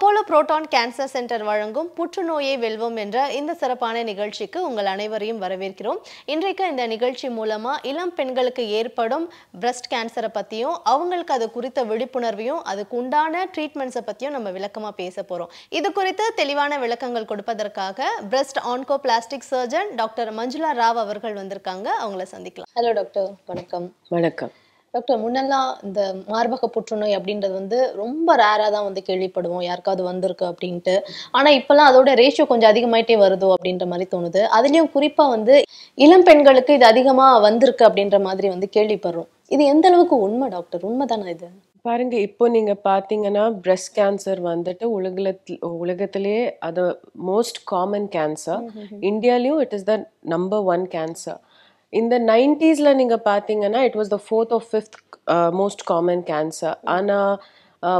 Apollo proton cancer centre வழங்கும் புற்றுநோயை வெல்வோம் என்ற இந்த சிறப்பான நிகழ்ச்சிக்கு உங்கள் அனைவரையும் வரவேற்கிறோம் இன்றைக்கு இந்த நிகழ்ச்சி மூலமாக இளம் பெண்களுக்கு ஏற்படும் பிரஸ்ட் கேன்சரை பற்றியும் அவங்களுக்கு அது குறித்த விழிப்புணர்வையும் அதுக்கு உண்டான ட்ரீட்மெண்ட்ஸை பற்றியும் நம்ம விளக்கமாக பேச போகிறோம் இது குறித்து தெளிவான விளக்கங்கள் கொடுப்பதற்காக breast onco plastic surgeon doctor Manjula Rao அவர்கள் வந்திருக்காங்க அவங்கள சந்திக்கலாம் ஹலோ டாக்டர் வணக்கம் வணக்கம் டாக்டர் முன்னெல்லாம் இந்த மார்பக புற்றுநோய் அப்படின்றது வந்து ரொம்ப ரேராக தான் வந்து கேள்விப்படுவோம் யாருக்காவது வந்திருக்கு அப்படின்ட்டு ஆனால் இப்போல்லாம் அதோட ரேஷியோ கொஞ்சம் அதிகமாயிட்டே வருதோ அப்படின்ற மாதிரி தோணுது அதுலேயும் குறிப்பாக வந்து இளம் பெண்களுக்கு இது அதிகமாக வந்திருக்கு அப்படின்ற மாதிரி வந்து கேள்விப்படுறோம் இது எந்த அளவுக்கு உண்மை டாக்டர் உண்மை தானே இது பாருங்க இப்போ நீங்க பாத்தீங்கன்னா பிரஸ்ட் கேன்சர் வந்துட்டு உலகில உலகத்திலேயே அது மோஸ்ட் காமன் கேன்சர் இந்தியாலையும் it is the number one cancer இந்த நைன்டிஸில் நீங்கள் பார்த்தீங்கன்னா it was the fourth of fifth most common cancer ஆனால்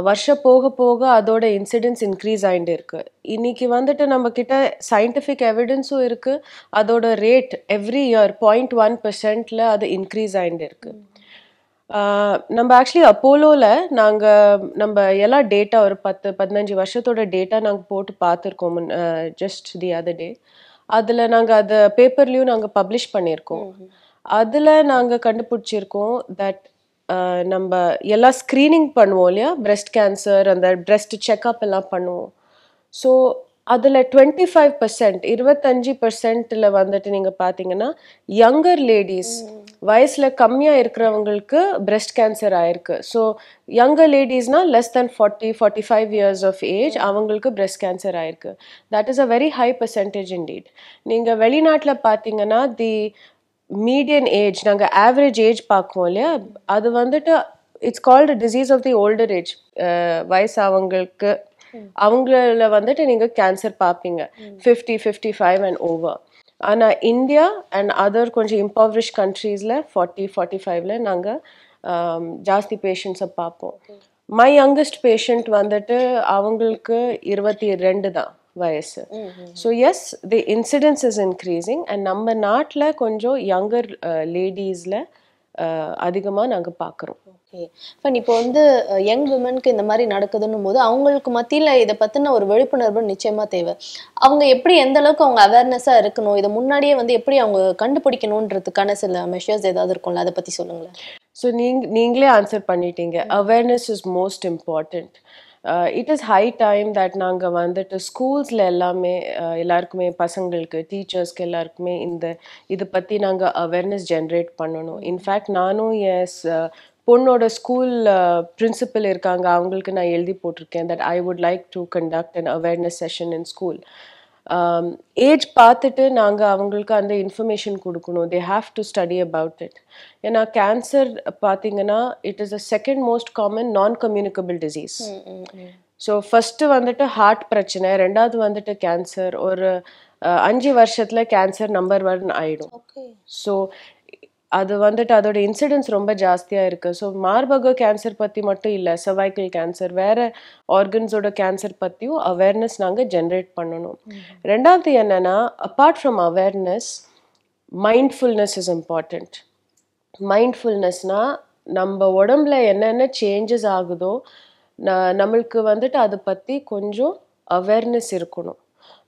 வருஷம் போக போக அதோட இன்சிடென்ஸ் இன்க்ரீஸ் ஆகிட்டு இருக்கு இன்னைக்கு வந்துட்டு நம்ம கிட்ட சயின்டிஃபிக் எவிடன்ஸும் இருக்கு அதோட rate every year point one பெர்சன்ட்ல அது இன்க்ரீஸ் ஆகிட்டு இருக்கு நம்ம ஆக்சுவலி அப்போலோவில் நாங்கள் நம்ம எல்லா டேட்டா ஒரு பத்து பதினஞ்சு வருஷத்தோட டேட்டா நாங்கள் போட்டு பார்த்துருக்கோம் just the uh, other day அதில் நாங்கள் அதை பேப்பர்லேயும் நாங்கள் பப்ளிஷ் பண்ணியிருக்கோம் அதில் நாங்கள் கண்டுபிடிச்சிருக்கோம் தட் நம்ம எல்லாம் ஸ்க்ரீனிங் பண்ணுவோம் இல்லையா பிரஸ்ட் கேன்சர் அந்த பிரஸ்ட் செக்அப் எல்லாம் பண்ணுவோம் ஸோ அதில் டுவெண்ட்டி ஃபைவ் பர்சன்ட் இருபத்தஞ்சி பர்சன்ட்டில் வந்துட்டு நீங்கள் பார்த்தீங்கன்னா யங்கர் லேடிஸ் வயசில் கம்மியாக இருக்கிறவங்களுக்கு பிரஸ்ட் கேன்சர் ஆயிருக்கு ஸோ யங்கர் லேடிஸ்னால் less than forty forty five years of age அவங்களுக்கு பிரஸ்ட் கேன்சர் ஆயிருக்கு that is a very high percentage டீட் நீங்கள் வெளிநாட்டில் பார்த்தீங்கன்னா தி மீடியன் ஏஜ் நாங்கள் ஆவரேஜ் ஏஜ் பார்க்குவோம் இல்லையா அது வந்துட்டு it's called disease of the older age வயசானவங்களுக்கு அவங்கள வந்துட்டு நீங்கள் கேன்சர் பார்ப்பீங்க fifty fifty five and over ஆனால் இந்தியா அண்ட் அதர் கொஞ்சம் இம்பாவரிஷ் கண்ட்ரீஸில் ஃபார்ட்டி ஃபார்ட்டி ஃபைவ்ல நாங்கள் ஜாஸ்தி பேஷண்ட்ஸை பார்ப்போம் மை யங்கஸ்ட் பேஷண்ட் வந்துட்டு அவங்களுக்கு இருபத்தி ரெண்டு தான் வயசு so as the incidence is increasing and நம்ம நாட்டில் கொஞ்சம் யங்கர் லேடிஸில் அதிகமாக நாங்கள் பார்க்குறோம் ஓகே ஃபன் இப்போ வந்து யங் விமனுக்கு இந்த மாதிரி நடக்குதுன்னும் போது அவங்களுக்கு மத்தியில் இதை பற்றின ஒரு விழிப்புணர்வு நிச்சயமாக தேவை அவங்க எப்படி எந்த அளவுக்கு அவங்க அவேர்னஸாக இருக்கணும் இதை முன்னாடியே வந்து எப்படி அவங்க கண்டுபிடிக்கணுன்றதுக்கான சில மெஷர்ஸ் ஏதாவது இருக்கும்ல அதை பற்றி சொல்லுங்களேன் ஸோ நீங் நீங்களே ஆன்சர் பண்ணிட்டீங்க awareness is most important it is high time that நாங்கள் வந்துட்டு ஸ்கூல்ஸில் எல்லாமே uh, எல்லாருக்குமே பசங்களுக்கு டீச்சர்ஸ்க்கு எல்லாருக்குமே இந்த இதை பற்றி நாங்கள் அவேர்னஸ் ஜென்ரேட் பண்ணணும் இன்ஃபேக்ட் நானும் எஸ் uh, பொண்ணோட ஸ்கூல் பிரின்சிபல் uh, இருக்காங்க அவங்களுக்கு நான் எழுதி போட்டிருக்கேன் that I would like to conduct an awareness session in school age um, பார்த்துட்டு நாங்கள் அவங்களுக்கு அந்த இன்ஃபர்மேஷன் கொடுக்கணும் they have to study about it ஏன்னா கேன்சர் பார்த்தீங்கன்னா it is a second most common non communicable disease so first வந்துட்டு heart பிரச்சனை ரெண்டாவது வந்துட்டு கேன்சர் ஒரு அஞ்சு வருஷத்தில் கேன்சர் நம்பர் ஒன் ஆகிடும் ஸோ அது வந்துட்டு அதோட இன்சிடென்ஸ் ரொம்ப ஜாஸ்தியாக இருக்குது ஸோ மார்பக கேன்சர் பற்றி மட்டும் இல்லை சர்வைக்கல் கேன்சர் வேறு ஆர்கன்ஸோட கேன்சர் பற்றியும் அவேர்னஸ் நாங்கள் ஜென்ரேட் பண்ணணும் ரெண்டாவது என்னென்னா apart from awareness mindfulness is important மைண்ட்ஃபுல்னஸ்னால் நம்ம உடம்புல என்னென்ன சேஞ்சஸ் ஆகுதோ நம்மளுக்கு வந்துட்டு அதை பற்றி கொஞ்சம் அவேர்னஸ் இருக்கணும்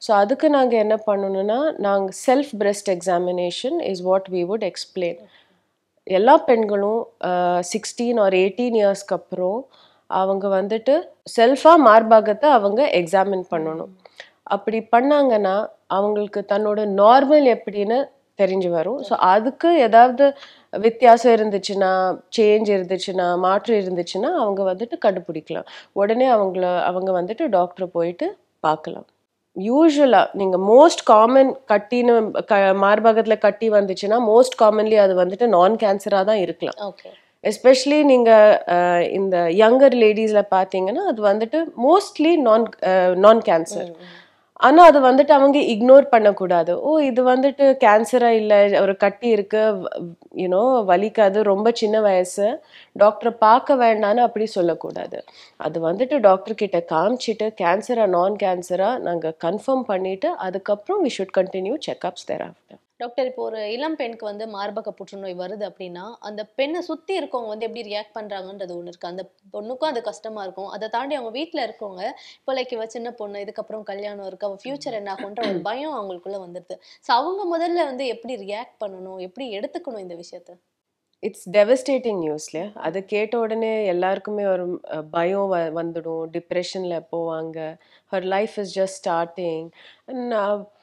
ஸோ அதுக்கு நாங்கள் என்ன பண்ணணும்னா நாங்கள் self breast examination is what we would explain எல்லா பெண்களும் சிக்ஸ்டீன் ஆர் எயிட்டீன் இயர்ஸ்க்கு அப்புறம் அவங்க வந்துட்டு செல்ஃபாக மார்பாகத்தை அவங்க எக்ஸாமின் பண்ணணும் அப்படி பண்ணாங்கன்னா அவங்களுக்கு தன்னோட நார்மல் எப்படின்னு தெரிஞ்சு வரும் ஸோ அதுக்கு ஏதாவது வித்தியாசம் இருந்துச்சுன்னா சேஞ்ச் இருந்துச்சுன்னா மாற்றம் இருந்துச்சுன்னா அவங்க வந்துட்டு கண்டுபிடிக்கலாம் உடனே அவங்கள அவங்க வந்துட்டு டாக்டரை போயிட்டு பார்க்கலாம் யூஸ்வலாக நீங்கள் மோஸ்ட் காமன் கட்டின்னு க மார்பகத்தில் கட்டி வந்துச்சுன்னா மோஸ்ட் காமன்லி அது வந்துட்டு நான் கேன்சராக தான் இருக்கலாம் எஸ்பெஷலி நீங்கள் இந்த யங்கர் லேடிஸில் பார்த்தீங்கன்னா அது வந்துட்டு மோஸ்ட்லி நான் நான் கேன்சர் ஆனால் அது வந்துட்டு அவங்க இக்னோர் பண்ணக்கூடாது ஓ இது வந்துட்டு கேன்சராக இல்லை ஒரு கட்டி இருக்கு யூனோ வலிக்காது ரொம்ப சின்ன வயசு டாக்டரை பார்க்க வேண்டான்னு அப்படி சொல்லக்கூடாது அது வந்துட்டு டாக்டர் கிட்ட காமிச்சிட்டு கேன்சரா நான் கேன்சரா நாங்கள் கன்ஃபார்ம் பண்ணிட்டு அதுக்கப்புறம் we should continue checkups thereafter doctor இப்போ ஒரு இளம் பெண்ணுக்கு வந்து மார்பக புற்றுநோய் வருது அப்படின்னா அந்த பெண்ணை சுற்றி இருக்கவங்க வந்து எப்படி ரியாக்ட் பண்ணுறாங்கன்றது ஒன்று இருக்குது அந்த பொண்ணுக்கும் அது கஷ்டமாக இருக்கும் அதை தாண்டி அவங்க வீட்டில் இருக்கவங்க இப்போ லைக் இவ சின்ன பொண்ணு இதுக்கப்புறம் கல்யாணம் இருக்கு அவங்க ஃபியூச்சர் என்ன ஆகுன்ற ஒரு பயம் அவங்களுக்குள்ளே வந்துடுது ஸோ அவங்க முதல்ல வந்து எப்படி ரியாக்ட் பண்ணணும் எப்படி எடுத்துக்கணும் இந்த விஷயத்த இட்ஸ் டெவஸ்டேட்டிங் நியூஸ்ல அது கேட்ட உடனே எல்லாருக்குமே ஒரு பயம் வ வந்துடும் டிப்ரெஷனில் போவாங்க her life is just starting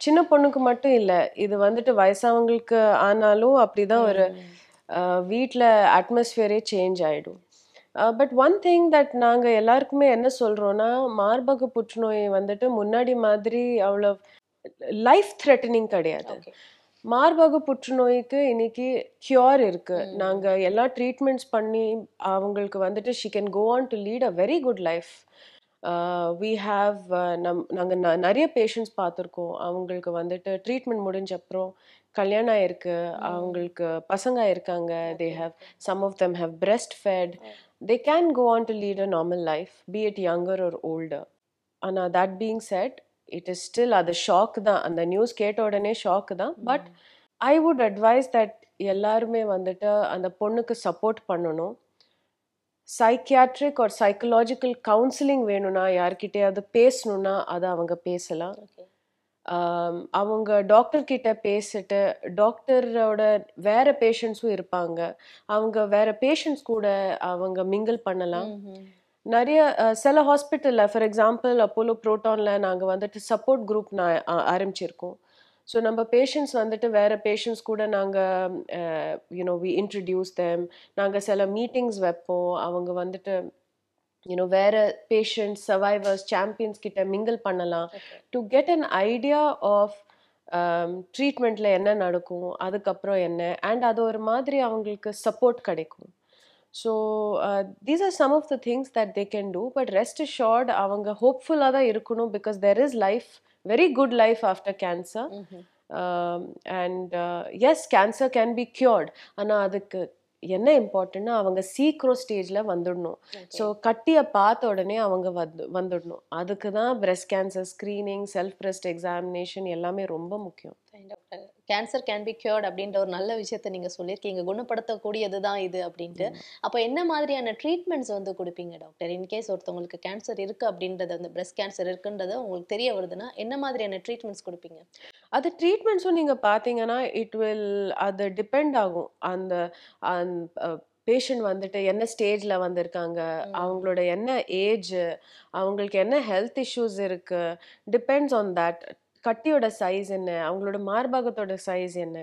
சின்ன பொண்ணுக்கு மட்டும் இல்லை இது வந்துட்டு வயசானவங்களுக்கு ஆனாலும் அப்படி தான் ஒரு வீட்டில் அட்மாஸ்ஃபியரே சேஞ்ச் ஆகிடும் பட் ஒன் திங் தட் நாங்கள் எல்லாருக்குமே என்ன சொல்கிறோன்னா மார்பக புற்றுநோய் வந்துட்டு முன்னாடி மாதிரி அவ்வளோ லைஃப் த்ரெட்டனிங் கிடையாது மார்பக புற்றுநோய்க்கு இன்னைக்கு கியூர் இருக்கு நாங்க எல்லா ட்ரீட்மெண்ட்ஸ் பண்ணி அவங்களுக்கு வந்துட்டு she can go on to lead a very good life we have நம் நாங்கள் நிறைய பேஷண்ட்ஸ் பார்த்துருக்கோம் அவங்களுக்கு வந்துட்டு ட்ரீட்மெண்ட் முடிஞ்ச அப்புறம் கல்யாணம் ஆயிருக்கு அவங்களுக்கு பசங்க இருக்காங்க they have some of them have breast fed they can go on to lead a normal life be it younger ஒரு ஓல்டர் ஆனால் that being said it is still அது ஷாக் தான் அந்த நியூஸ் கேட்ட உடனே ஷாக் தான் but I would advise that எல்லாருமே வந்துட்டு அந்த பொண்ணுக்கு சப்போர்ட் பண்ணணும் சைக்கியாட்ரிக் ஒரு சைக்கலாஜிக்கல் கவுன்சிலிங் வேணும்னா யார்கிட்டயாவது பேசணும்னா அதை அவங்க பேசலாம் அவங்க டாக்டர் கிட்ட பேசிட்டு டாக்டரோட வேற பேஷண்ட்ஸும் இருப்பாங்க அவங்க வேற பேஷண்ட்ஸ் கூட அவங்க மிங்கிள் பண்ணலாம் நிறைய சில ஹாஸ்பிட்டலில் ஃபார் எக்ஸாம்பிள் அப்போலோ ப்ரோட்டானில் நாங்கள் வந்துட்டு சப்போர்ட் குரூப் நான் ஆரம்பிச்சிருக்கோம் ஸோ நம்ம பேஷண்ட்ஸ் வந்துட்டு வேறு பேஷண்ட்ஸ் கூட நாங்கள் யூனோ வி இன்ட்ரடியூஸ் தெம் நாங்கள் சில மீட்டிங்ஸ் வைப்போம் அவங்க வந்துட்டு யூனோ வேறு பேஷண்ட்ஸ் சர்வைவர்ஸ் சாம்பியன்ஸ் கிட்ட மிங்கிள் பண்ணலாம் to get an idea of ட்ரீட்மெண்ட்டில் என்ன நடக்கும் அதுக்கப்புறம் என்ன அண்ட் அது ஒரு மாதிரி அவங்களுக்கு சப்போர்ட் கிடைக்கும் so these are some of the things that they can do but rest assured அவங்க ஹோப்ஃபுல்லாக தான் இருக்கணும் because there is life very good life after cancer and yes cancer can be cured ஆனால் அதுக்கு என்ன இம்பார்ட்டன்னா அவங்க சீக்கிரம் ஸ்டேஜில் வந்துடணும் ஸோ கட்டியை பார்த்த உடனே அவங்க வந்து வந்துடணும் அதுக்கு தான் breast cancer screening self breast examination எல்லாமே ரொம்ப முக்கியம் கேன்சர் கேன் பி கியூர்ட் அப்படின்ற ஒரு நல்ல விஷயத்த நீங்கள் சொல்லியிருக்கீங்க குணப்படுத்தக்கூடியது தான் இது அப்படின்ட்டு அப்போ என்ன மாதிரியான ட்ரீட்மெண்ட்ஸ் வந்து கொடுப்பீங்க டாக்டர் இன்கேஸ் ஒருத்தவங்களுக்கு கேன்சர் இருக்குது அப்படின்றது அந்த பிரஸ்ட் கேன்சர் இருக்குன்றது உங்களுக்கு தெரிய வருதுன்னா என்ன மாதிரியான ட்ரீட்மெண்ட்ஸ் கொடுப்பீங்க அது ட்ரீட்மெண்ட்ஸும் நீங்கள் பார்த்தீங்கன்னா இட் வில் அது டிபெண்ட் ஆகும் அந்த பேஷண்ட் வந்துட்டு என்ன ஸ்டேஜில் வந்திருக்காங்க அவங்களோட என்ன ஏஜ் அவங்களுக்கு என்ன ஹெல்த் இஷ்யூஸ் இருக்குது டிபெண்ட்ஸ் ஆன் தட் கட்டியோட சைஸ் என்ன அவங்களோட மார்பகத்தோட சைஸ் என்ன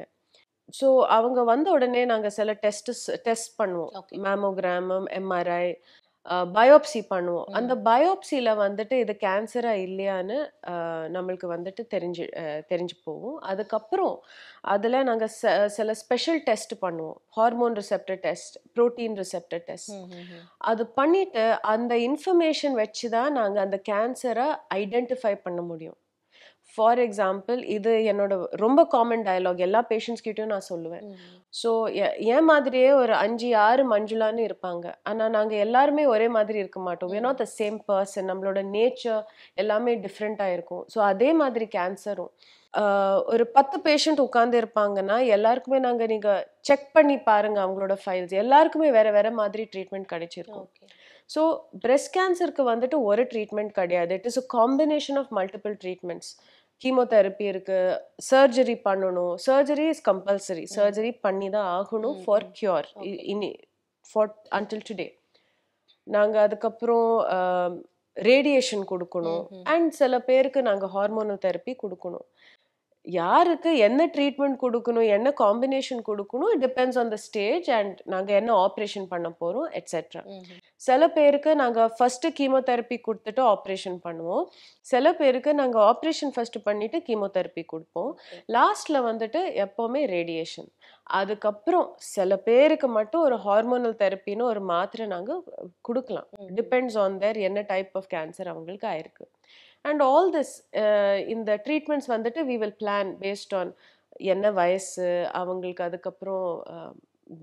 ஸோ அவங்க வந்த உடனே நாங்கள் சில டெஸ்ட்டு டெஸ்ட் பண்ணுவோம் மேமோகிராமம் எம்ஆர்ஐ பயோப்சி பண்ணுவோம் அந்த பயோப்சியில் வந்துட்டு இது கேன்சரா இல்லையான்னு நம்மளுக்கு வந்துட்டு தெரிஞ்சு தெரிஞ்சு போவோம் அதுக்கப்புறம் அதில் நாங்கள் சில ஸ்பெஷல் டெஸ்ட் பண்ணுவோம் hormone receptor test protein receptor test அது பண்ணிட்டு அந்த இன்ஃபர்மேஷன் வச்சு தான் நாங்கள் அந்த கேன்சரை ஐடென்டிஃபை பண்ண முடியும் ஃபார் எக்ஸாம்பிள் இது என்னோட ரொம்ப காமன் டயலாக் எல்லா பேஷண்ட்ஸ்கிட்டையும் நான் சொல்லுவேன் ஸோ என் மாதிரியே ஒரு அஞ்சு ஆறு மஞ்சுளான்னு இருப்பாங்க ஆனால் நாங்கள் எல்லாருமே ஒரே மாதிரி இருக்க மாட்டோம் வி த சேம் பர்சன் நம்மளோட நேச்சர் எல்லாமே டிஃப்ரெண்ட்டாக இருக்கும் ஸோ அதே மாதிரி கேன்சரும் ஒரு பத்து பேஷண்ட் உட்காந்து இருப்பாங்கன்னா எல்லாருக்குமே நாங்கள் நீங்கள் செக் பண்ணி பாருங்கள் அவங்களோட ஃபைல்ஸ் எல்லாருக்குமே வேறு வேறு மாதிரி ட்ரீட்மெண்ட் கிடைச்சிருக்கும் ஸோ பிரெஸ்ட் கேன்சருக்கு வந்துட்டு ஒரு ட்ரீட்மெண்ட் கிடையாது it is a combination of multiple treatments chemotherapy இருக்கு சர்ஜரி பண்ணணும் சர்ஜரி இஸ் கம்பல்சரி சர்ஜரி பண்ணி தான் ஆகணும் ஃபார் கியூர் இனி ஃபார் அன்டில் டுடே நாங்கள் அதுக்கப்புறம் ரேடியேஷன் கொடுக்கணும் அண்ட் சில பேருக்கு நாங்கள் ஹார்மோனல் தெரப்பி கொடுக்கணும் யாருக்கு என்ன ட்ரீட்மெண்ட் கொடுக்கணும் என்ன காம்பினேஷன் கொடுக்கணும் it depends on the stage and நாங்கள் என்ன ஆப்ரேஷன் பண்ண போகிறோம் எட்ஸெட்ரா சில பேருக்கு நாங்கள் ஃபஸ்ட்டு கீமோதெரப்பி கொடுத்துட்டு ஆப்ரேஷன் பண்ணுவோம் சில பேருக்கு நாங்கள் ஆப்ரேஷன் ஃபஸ்ட்டு பண்ணிவிட்டு கீமோதெரப்பி கொடுப்போம் லாஸ்ட்டில் வந்துட்டு எப்போவுமே ரேடியேஷன் அதுக்கப்புறம் சில பேருக்கு மட்டும் ஒரு ஹார்மோனல் தெரப்பின்னு ஒரு மாத்திரை நாங்கள் கொடுக்கலாம் டிபெண்ட்ஸ் ஆன் தேர் என்ன டைப் ஆஃப் கேன்சர் அவங்களுக்கு ஆயிருக்கு அண்ட் ஆல் திஸ் இந்த ட்ரீட்மெண்ட்ஸ் வந்துட்டு we will plan based on என்ன வயசு அவங்களுக்கு அதுக்கப்புறம்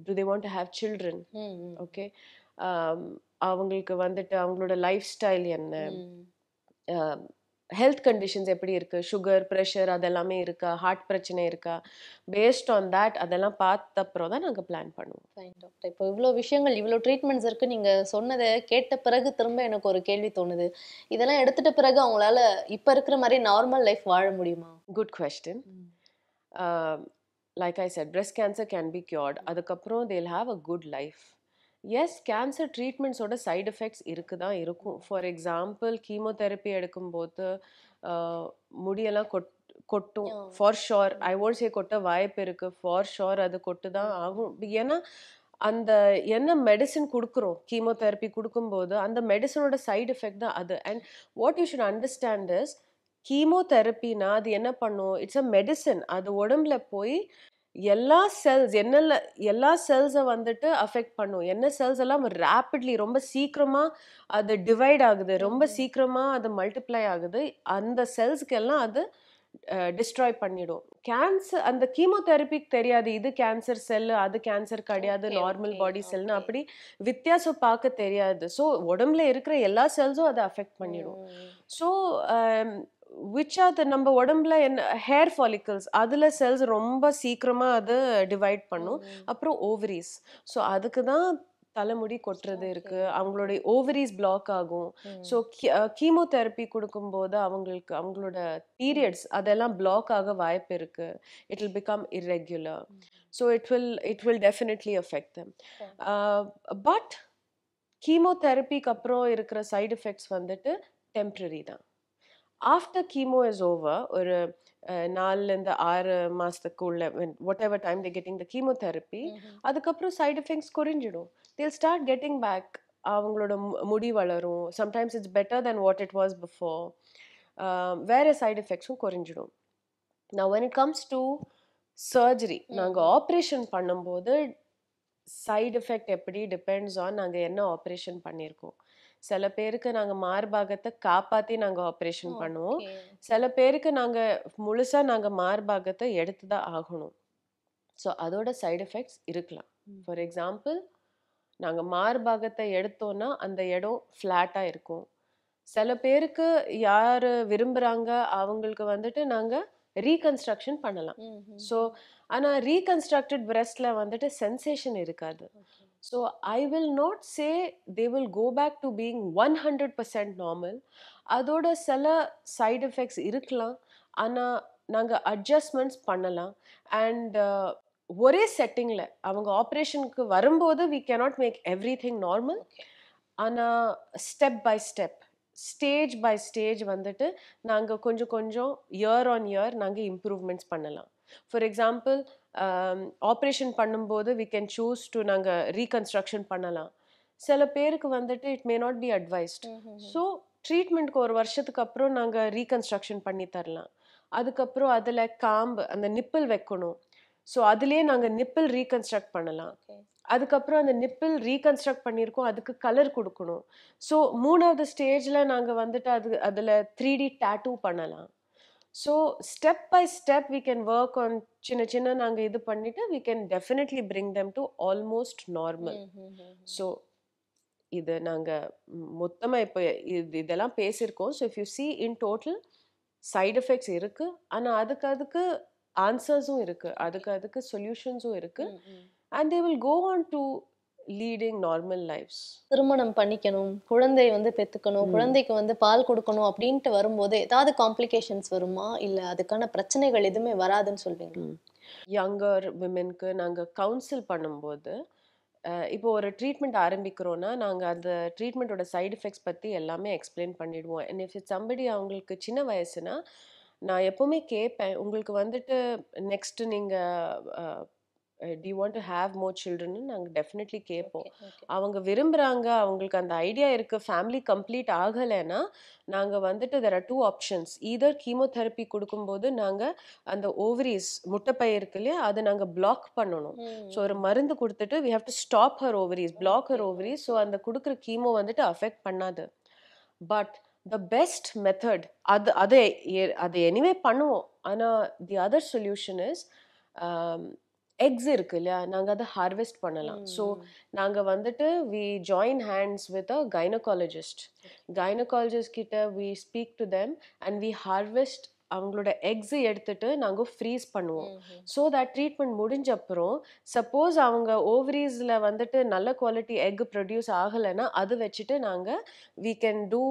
do they want to have children okay அவங்களுக்கு வந்துட்டு அவங்களோட லைஃப் ஸ்டைல் என்ன ஹெல்த் கண்டிஷன்ஸ் எப்படி இருக்குது சுகர் ப்ரெஷர் அதெல்லாமே இருக்கா ஹார்ட் பிரச்சனை இருக்கா பேஸ்ட் ஆன் தேட் அதெல்லாம் பார்த்த அப்புறம் தான் நாங்கள் பிளான் பண்ணுவோம் ஃபைன் டாக்டர் இப்போ இவ்வளோ விஷயங்கள் இவ்வளோ ட்ரீட்மெண்ட்ஸ் இருக்குது நீங்கள் சொன்னதை கேட்ட பிறகு திரும்ப எனக்கு ஒரு கேள்வி தோணுது இதெல்லாம் எடுத்துட்ட பிறகு அவங்களால இப்போ இருக்கிற மாதிரி நார்மல் லைஃப் வாழ முடியுமா good question like I said breast cancer can be cured அதுக்கப்புறம் they'll have a good life yes கேன்சர் ட்ரீட்மெண்ட்ஸோட சைட் எஃபெக்ட்ஸ் இருக்கு தான் இருக்கும் ஃபார் எக்ஸாம்பிள் கீமோதெரப்பி எடுக்கும்போது முடியெல்லாம் கொட் கொட்டும் for sure I won't say கொட்ட வாய்ப்பு இருக்கு ஃபார் ஷோர் அது கொட்டு தான் mm. ஆகும் ஏன்னா அந்த என்ன மெடிசின் கொடுக்குறோம் கீமோதெரப்பி கொடுக்கும்போது அந்த மெடிசனோட சைட் எஃபெக்ட் தான் அது and what you should understand is கீமோதெரப்பினா அது என்ன பண்ணும் இட்ஸ் அ மெடிசன் அது உடம்புல போய் எல்லா செல்ஸ் என்னென்ன எல்லா செல்ஸை வந்துட்டு அஃபெக்ட் பண்ணும் என்ன செல்ஸ் எல்லாம் ரேப்பிட்லி ரொம்ப சீக்கிரமாக அது டிவைட் ஆகுது ரொம்ப சீக்கிரமாக அது மல்டிப்ளை ஆகுது அந்த செல்ஸ்க்கு எல்லாம் அது டிஸ்ட்ராய் பண்ணிடும் கேன்சர் அந்த கீமோதெரபிக் தெரியாது இது கேன்சர் செல் அது கேன்சர் கிடையாது நார்மல் பாடி செல்னு அப்படி வித்தியாசம் பார்க்க தெரியாது ஸோ உடம்புல இருக்கிற எல்லா செல்ஸும் அதை அஃபெக்ட் பண்ணிடும் ஸோ விச் ஆர் த நம்ம உடம்புல என்ன ஹேர் ஃபாலிக்கல்ஸ் அதில் செல்ஸ் ரொம்ப சீக்கிரமாக அது டிவைட் பண்ணும் அப்புறம் ஓவரிஸ் ஸோ அதுக்கு தான் தலைமுடி கொட்டுறது இருக்கு அவங்களுடைய ஓவரிஸ் பிளாக் ஆகும் ஸோ கீமோ தெரப்பி போது அவங்களுக்கு அவங்களோட பீரியட்ஸ் அதெல்லாம் பிளாக் ஆக வாய்ப்பு இருக்கு it will become irregular so it will it will definitely affect them but chemo தெரப்பிக்கு அப்புறம் இருக்கிற சைடு எஃபெக்ட்ஸ் வந்துட்டு டெம்ப்ரரி தான் ஆஃப்டர் கீமோ இஸ் ஓவர் ஒரு நாலுலேருந்து ஆறு மாதத்துக்குள்ள whatever time they getting the chemotherapy அதுக்கப்புறம் சைட் எஃபெக்ட்ஸ் குறைஞ்சிடும் தில் ஸ்டார்ட் கெட்டிங் பேக் அவங்களோட முடி வளரும் sometimes it's better then what it was before வேறு சைட் எஃபெக்ட்ஸும் குறைஞ்சிடும் நான் when it comes to surgery நாங்கள் ஆப்ரேஷன் பண்ணும்போது சைட் எஃபெக்ட் எப்படி டிபெண்ட்ஸ் ஆன் நாங்கள் என்ன ஆப்ரேஷன் பண்ணியிருக்கோம் சில பேருக்கு நாங்கள் மார்பாகத்தை காப்பாற்றி நாங்கள் ஆப்ரேஷன் பண்ணுவோம் சில பேருக்கு நாங்கள் முழுசாக நாங்கள் மார்பாகத்தை எடுத்து தான் ஆகணும் ஸோ அதோட சைடு எஃபெக்ட்ஸ் இருக்கலாம் ஃபார் எக்ஸாம்பிள் நாங்கள் மார்பாகத்தை எடுத்தோன்னா அந்த இடம் ஃப்ளாட்டாக இருக்கும் சில பேருக்கு யார் விரும்புகிறாங்க அவங்களுக்கு வந்துட்டு நாங்கள் ரீகன்ஸ்ட்ரக்ஷன் பண்ணலாம் ஸோ ஆனால் ரீகன்ஸ்ட்ரக்டட் பிரெஸ்டில் வந்துட்டு சென்சேஷன் இருக்காது so I will I say they will go back go back one hundred percent normal அதோட சில சைட் எஃபெக்ட்ஸ் இருக்கலாம் ஆனால் நாங்கள் அட்ஜஸ்ட்மெண்ட்ஸ் பண்ணலாம் அண்ட் uh, ஒரே செட்டிங்கில் அவங்க ஆப்ரேஷனுக்கு வரும்போது we cannot make everything normal ஆனால் step by step stage by stage வந்துட்டு நாங்கள் கொஞ்சம் கொஞ்சம் இயர் ஆன் இயர் நாங்கள் இம்ப்ரூவ்மெண்ட்ஸ் பண்ணலாம் ஃபார் எக்ஸாம்பிள் ஆப்ரேஷன் பண்ணும்போது வி கேன் சூஸ் டு நாங்கள் ரீகன்ஸ்ட்ரக்ஷன் பண்ணலாம் சில பேருக்கு வந்துட்டு it may not be advised so ட்ரீட்மெண்ட்க்கு ஒரு வருஷத்துக்கு அப்புறம் நாங்கள் ரீகன்ஸ்ட்ரக்ஷன் பண்ணி தரலாம் அதுக்கப்புறம் அதில் காம்பு அந்த நிப்பிள் வைக்கணும் ஸோ அதுலேயே நாங்கள் நிப்பிள் ரீகன்ஸ்ட்ரக்ட் பண்ணலாம் அதுக்கப்புறம் அந்த நிப்பிள் ரீகன்ஸ்ட்ரக்ட் பண்ணியிருக்கோம் அதுக்கு கலர் கொடுக்கணும் ஸோ மூணாவது ஸ்டேஜில் நாங்கள் வந்துட்டு அது அதில் த்ரீ டி டேட்டூ பண்ணலாம் so step by step we can work on சின்ன சின்ன நாங்கள் இது பண்ணிட்டு we can definitely bring them to almost normal so இது நாங்கள் மொத்தமாக இப்போ இது இதெல்லாம் பேசியிருக்கோம் so if you see in total side effects இருக்கு ஆனால் அதுக்கு அதுக்கு ஆன்சர்ஸும் இருக்கு அதுக்கு அதுக்கு சொல்யூஷன்ஸும் இருக்கு and they will go on to leading normal lifes திருமணம் பண்ணிக்கணும் குழந்தை வந்து பெற்றுக்கணும் குழந்தைக்கு வந்து பால் கொடுக்கணும் அப்படின்ட்டு வரும்போது ஏதாவது காம்ப்ளிகேஷன்ஸ் வருமா இல்லை அதுக்கான பிரச்சனைகள் எதுவுமே வராதுன்னு சொல்வீங்க யங்கர் விமென்க்கு நாங்கள் கவுன்சில் பண்ணும்போது இப்போ ஒரு ட்ரீட்மெண்ட் ஆரம்பிக்கிறோன்னா நாங்கள் அந்த ட்ரீட்மெண்ட்டோட சைடு எஃபெக்ட்ஸ் பற்றி எல்லாமே எக்ஸ்பிளைன் பண்ணிவிடுவோம் அண்ட் இஃப் இட்ஸ் சம்படி அவங்களுக்கு சின்ன வயசுனா நான் எப்போவுமே கேட்பேன் உங்களுக்கு வந்துட்டு நெக்ஸ்ட்டு நீங்கள் do want to have more children நாங்கள் டெஃபினெட்லி கேட்போம் அவங்க விரும்புகிறாங்க அவங்களுக்கு அந்த ஐடியா இருக்குது ஃபேமிலி கம்ப்ளீட் ஆகலைன்னா நாங்கள் வந்துட்டு there are two options either chemotherapy கொடுக்கும்போது நாங்கள் அந்த ஓவரிஸ் முட்டைப்பை இருக்கு இல்லையா அதை நாங்கள் பிளாக் பண்ணணும் ஸோ ஒரு மருந்து கொடுத்துட்டு we have to stop her ovaries block her ovaries so அந்த கொடுக்குற கீமோ வந்துட்டு அஃபெக்ட் பண்ணாது பட் த பெஸ்ட் மெத்தட் அது அதை அதை எனிவே பண்ணுவோம் ஆனால் the other solution is eggs இருக்கு இல்லையா நாங்கள் அதை ஹார்வெஸ்ட் பண்ணலாம் ஸோ நாங்கள் வந்துட்டு we join hands with a gynaecologist gynaecologist கிட்ட we speak to them and we harvest அவங்களோட எக்ஸ் எடுத்துட்டு நாங்கள் ஃப்ரீஸ் பண்ணுவோம் ஸோ தட் ட்ரீட்மெண்ட் முடிஞ்ச அப்புறம் சப்போஸ் அவங்க ஓவரீஸில் வந்துட்டு நல்ல குவாலிட்டி எக் ப்ரொடியூஸ் ஆகலைன்னா அது வச்சுட்டு நாங்கள் we can do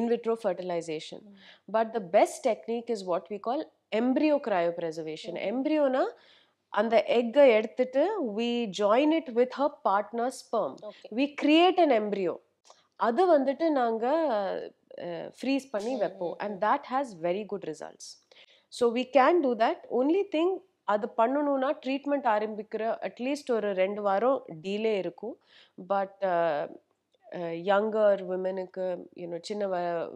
in vitro fertilisation but the best technique is what we call embryo cryopreservation எம்ப்ரியோனா அந்த எக்கை எடுத்துட்டு we join it with her partner sperm we create an embryo அது வந்துட்டு நாங்கள் ஃப்ரீஸ் பண்ணி வைப்போம் and that has very good results so we can do that only thing அது பண்ணணும்னா ட்ரீட்மெண்ட் ஆரம்பிக்கிற அட்லீஸ்ட் ஒரு ரெண்டு வாரம் டீலே இருக்கும் பட் யங்கர் விமனுக்கு யூனோ சின்ன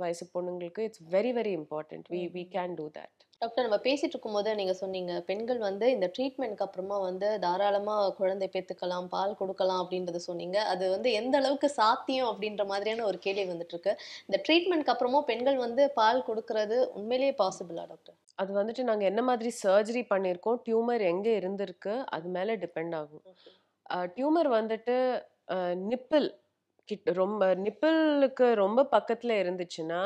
வயசு பொண்ணுங்களுக்கு it's very very important we we can do that doctor நம்ம பேசிட்டு போது நீங்கள் சொன்னீங்க பெண்கள் வந்து இந்த ட்ரீட்மெண்ட்க்கு அப்புறமா வந்து தாராளமாக குழந்தை பேத்துக்கலாம் பால் கொடுக்கலாம் அப்படின்றத சொன்னீங்க அது வந்து எந்த அளவுக்கு சாத்தியம் அப்படின்ற மாதிரியான ஒரு கேள்வி வந்துட்டு இருக்கு இந்த ட்ரீட்மெண்ட்க்கு அப்புறமும் பெண்கள் வந்து பால் கொடுக்கறது உண்மையிலேயே பாசிபிளா டாக்டர் அது வந்துட்டு நாங்கள் என்ன மாதிரி சர்ஜரி பண்ணியிருக்கோம் டியூமர் எங்கே இருந்திருக்கு அது மேலே டிபெண்ட் ஆகும் டியூமர் வந்துட்டு நிப்பிள் கிட் ரொம்ப நிப்பிளுக்கு ரொம்ப பக்கத்தில் இருந்துச்சுன்னா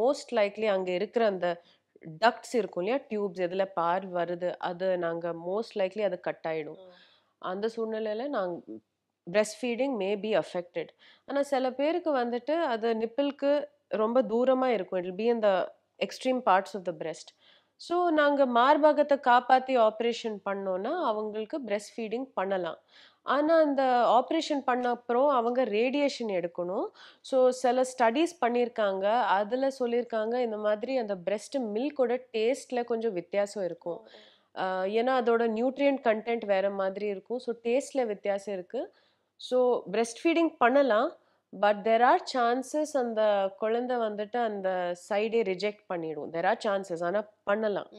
மோஸ்ட் லைக்லி அங்கே இருக்கிற அந்த டக்ட்ஸ் இருக்கும் இல்லையா டியூப்ஸ் எதில் பார் வருது அது நாங்கள் மோஸ்ட் லைக்லி அது கட் ஆகிடும் அந்த சூழ்நிலையில் நாங்கள் breast feeding may be affected ஆனால் சில பேருக்கு வந்துட்டு அது நிப்பிளுக்கு ரொம்ப தூரமாக இருக்கும் இட் பி இந்த extreme parts of the breast so நாங்கள் மார்பகத்தை காப்பாற்றி ஆப்ரேஷன் பண்ணோன்னா அவங்களுக்கு பிரெஸ்ட் ஃபீடிங் பண்ணலாம் ஆனால் அந்த ஆப்ரேஷன் பண்ண அப்புறம் அவங்க ரேடியேஷன் எடுக்கணும் ஸோ சில ஸ்டடீஸ் பண்ணியிருக்காங்க அதில் சொல்லியிருக்காங்க இந்த மாதிரி அந்த பிரெஸ்ட் மில்கோட டேஸ்ட்டில் கொஞ்சம் வித்தியாசம் இருக்கும் ஏன்னா அதோட நியூட்ரியன்ட் கண்டென்ட் வேறு மாதிரி இருக்கும் ஸோ டேஸ்ட்டில் வித்தியாசம் இருக்குது ஸோ பிரெஸ்ட் ஃபீடிங் பண்ணலாம் பட் தெர் ஆர் சான்சஸ் அந்த குழந்தை வந்துட்டு அந்த சைடே ரிஜெக்ட் பண்ணிவிடும் தெர் ஆர் சான்சஸ் ஆனால் பண்ணலாம்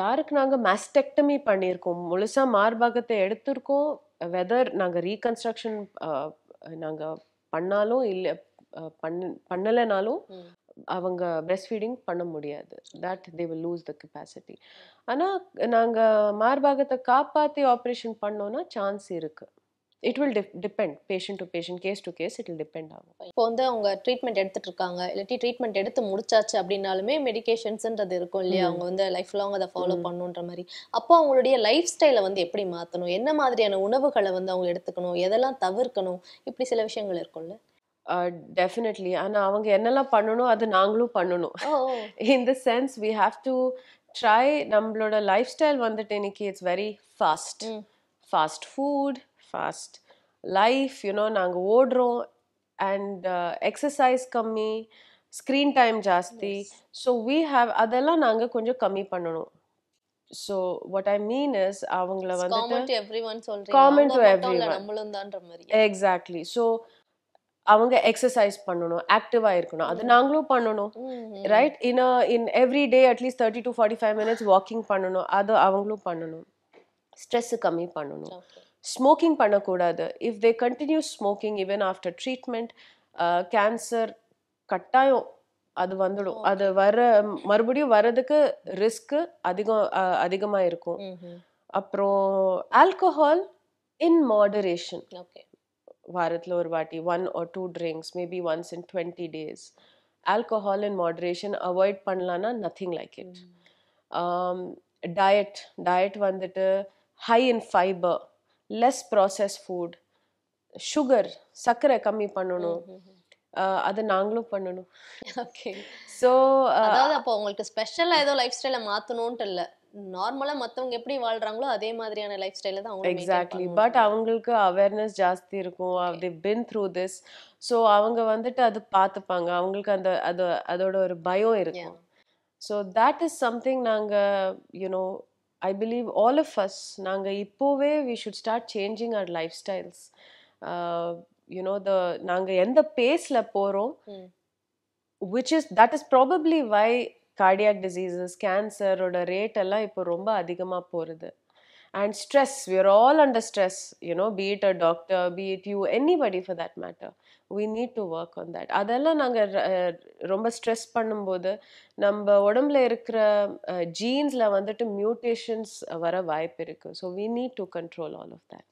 யாருக்கு நாங்கள் மேஸ்டெக்டமி பண்ணியிருக்கோம் முழுசாக மார்பாகத்தை எடுத்திருக்கோம் வெதர் நாங்கள் ரீகன்ஸ்ட்ரக்ஷன் நாங்கள் பண்ணாலும் இல்லை பண்ண பண்ணலைனாலும் அவங்க பிரெஸ்ட் ஃபீடிங் பண்ண முடியாது that they will lose the capacity ஆனால் நாங்கள் மார்பாகத்தை காப்பாற்றி ஆப்ரேஷன் பண்ணோன்னா சான்ஸ் இருக்குது it will depend patient to patient case to case it will depend ஆகும் இப்போ வந்து அவங்க ட்ரீட்மெண்ட் எடுத்துட்டு இருக்காங்க இல்லாட்டி ட்ரீட்மெண்ட் எடுத்து முடிச்சாச்சு அப்படின்னாலுமே மெடிக்கேஷன்ஸ்ன்றது இருக்கும் இல்லையா அவங்க வந்து லைஃப் லாங் அதை ஃபாலோ பண்ணுன்ற மாதிரி அப்போ அவங்களுடைய லைஃப் ஸ்டைலை வந்து எப்படி மாற்றணும் என்ன மாதிரியான உணவுகளை வந்து அவங்க எடுத்துக்கணும் எதெல்லாம் தவிர்க்கணும் இப்படி சில விஷயங்கள் இருக்கும்ல டெஃபினெட்லி ஆனால் அவங்க என்னெல்லாம் பண்ணணும் அது நாங்களும் பண்ணணும் in the sense we have to try நம்மளோட லைஃப் ஸ்டைல் வந்துட்டு இன்னைக்கு it's very fast fast food fast life you know நாங்கள் ஓடுறோம் அண்ட் எக்ஸசைஸ் uh, கம்மி ஸ்க்ரீன் டைம் ஜாஸ்தி ஸோ வி ஹாவ் அதெல்லாம் நாங்கள் கொஞ்சம் கம்மி பண்ணணும் so what I mean is அவங்கள வந்து common to everyone exactly so அவங்க எக்ஸசைஸ் பண்ணணும் ஆக்டிவாக இருக்கணும் அது நாங்களும் பண்ணணும் right in in every day at least thirty to forty five minutes walking பண்ணணும் அது அவங்களும் பண்ணணும் ஸ்ட்ரெஸ்ஸு கம்மி பண்ணணும் ஸ்மோக்கிங் பண்ணக்கூடாது if they continue smoking even after treatment cancer கட்டாயம் அது வந்துடும் அது வர மறுபடியும் வர்றதுக்கு ரிஸ்க்கு அதிகம் அதிகமாக இருக்கும் அப்புறம் ஆல்கஹால் இன் மாடரேஷன் ஓகே வாரத்தில் ஒரு வாட்டி one or two drinks maybe once in twenty days alcohol in moderation avoid பண்ணலான்னா nothing like it diet diet வந்துட்டு high in fibre less process food sugar சர்க்கரை கம்மி பண்ணணும் அது நாங்களும் பண்ணணும் ஓகே ஸோ அதாவது அப்போ உங்களுக்கு ஸ்பெஷலாக ஏதோ லைஃப் ஸ்டைலை மாற்றணும்ட்டு இல்லை நார்மலாக மற்றவங்க எப்படி வாழ்றாங்களோ அதே மாதிரியான லைஃப் ஸ்டைலில் தான் அவங்க எக்ஸாக்ட்லி பட் அவங்களுக்கு அவேர்னஸ் ஜாஸ்தி இருக்கும் they been through this so அவங்க வந்துட்டு அது பார்த்துப்பாங்க அவங்களுக்கு அந்த அது அதோட ஒரு பயம் இருக்கும் ஸோ தேட் இஸ் சம்திங் நாங்கள் you know I believe all of us நாங்கள் இப்போவே we should start changing our life styles you know the நாங்கள் எந்த பேஸில் போகிறோம் which is that is probably why cardiac diseases கேன்சரோட ரேட் எல்லாம் இப்போ ரொம்ப அதிகமாக போகிறது and stress are all under stress you know it a doctor it you anybody for that matter we need to work on that அதெல்லாம் நாங்கள் ரொம்ப stress பண்ணும்போது நம்ம உடம்புல இருக்கிற ஜீன்ஸில் வந்துட்டு மியூட்டேஷன்ஸ் வர வாய்ப்பு இருக்குது so we need to control all of that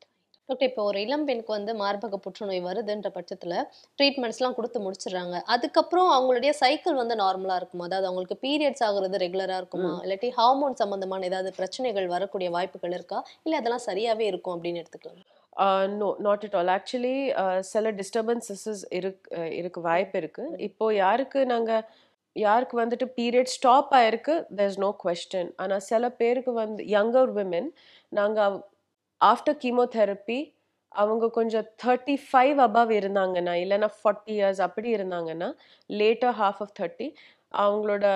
doctor இப்போ ஒரு இளம் பெண்ணுக்கு வந்து மார்பக புற்றுநோய் வருதுன்ற பட்சத்தில் ட்ரீட்மெண்ட்ஸ்லாம் கொடுத்து முடிச்சிடுறாங்க அதுக்கப்புறம் அவங்களுடைய சைக்கிள் வந்து நார்மலாக இருக்குமா அதாவது அவங்களுக்கு பீரியட்ஸ் ஆகுறது ரெகுலராக இருக்குமா இல்லாட்டி ஹார்மோன் சம்மந்தமான ஏதாவது பிரச்சனைகள் வரக்கூடிய வாய்ப்புகள் இருக்கா இல்லை அதெல்லாம் சரியாகவே இருக்கும் அப்படின்னு எடுத்துக்கலாம் no not it all actually சில டிஸ்டர்பன்சஸஸ் இருக் uh, இருக்கு வாய்ப்பு இருக்குது இப்போது யாருக்கு நாங்கள் யாருக்கு வந்துட்டு பீரியட் ஸ்டாப் ஆயிருக்கு தெர் இஸ் நோ கொஸ்டின் ஆனால் சில பேருக்கு வந்து யங்கர் விமென் நாங்கள் ஆஃப்டர் கீமோதெரப்பி அவங்க கொஞ்சம் தேர்ட்டி ஃபைவ் அபவ் இருந்தாங்கன்னா இல்லைன்னா ஃபார்ட்டி இயர்ஸ் அப்படி இருந்தாங்கன்னா லேட்டர் ஹாஃப் ஆஃப் தேர்ட்டி அவங்களோட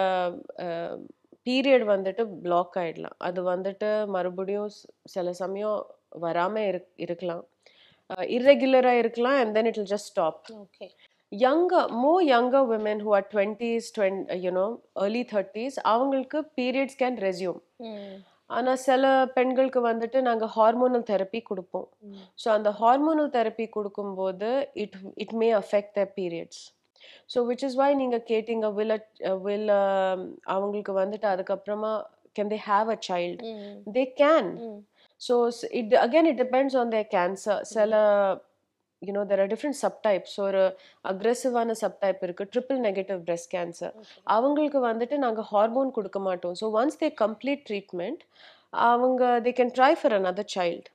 பீரியட் வந்துட்டு பிளாக் ஆகிடலாம் அது வந்துட்டு மறுபடியும் சில சமயம் வராமல் இரு இருக்கலாம் இர்ரெகுலராக இருக்கலாம் and then it'll just stop young mo more younger who are twenties twenty you know early thirties அவங்களுக்கு பீரியட்ஸ் கேன் ரெசியூம் ஆனால் சில பெண்களுக்கு வந்துட்டு நாங்கள் ஹார்மோனல் தெரப்பி கொடுப்போம் ஸோ அந்த ஹார்மோனல் தெரப்பி கொடுக்கும்போது it it may affect the periods so which is why நீங்கள் கேட்டீங்க வில் வில் um, அவங்களுக்கு வந்துட்டு அதுக்கப்புறமா can they have a child they can so it again it depends on their cancer. சில you know no there are different subtypes ஒரு அக்ரெசிவான subtype இருக்குது triple negative breast cancer அவங்களுக்கு வந்துட்டு நாங்கள் ஹார்மோன் கொடுக்க மாட்டோம் so once they complete treatment அவங்க they can try for another child